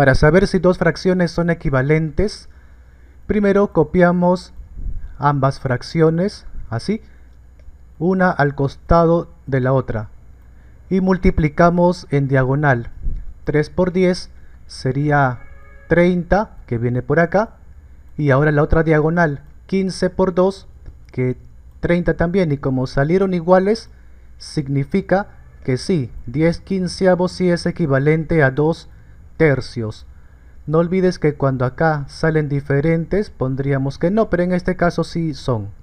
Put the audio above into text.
Para saber si dos fracciones son equivalentes, primero copiamos ambas fracciones, así, una al costado de la otra, y multiplicamos en diagonal. 3 por 10 sería 30, que viene por acá, y ahora la otra diagonal, 15 por 2, que 30 también, y como salieron iguales, significa que sí, 10 quinceavos sí es equivalente a 2 tercios. No olvides que cuando acá salen diferentes pondríamos que no, pero en este caso sí son.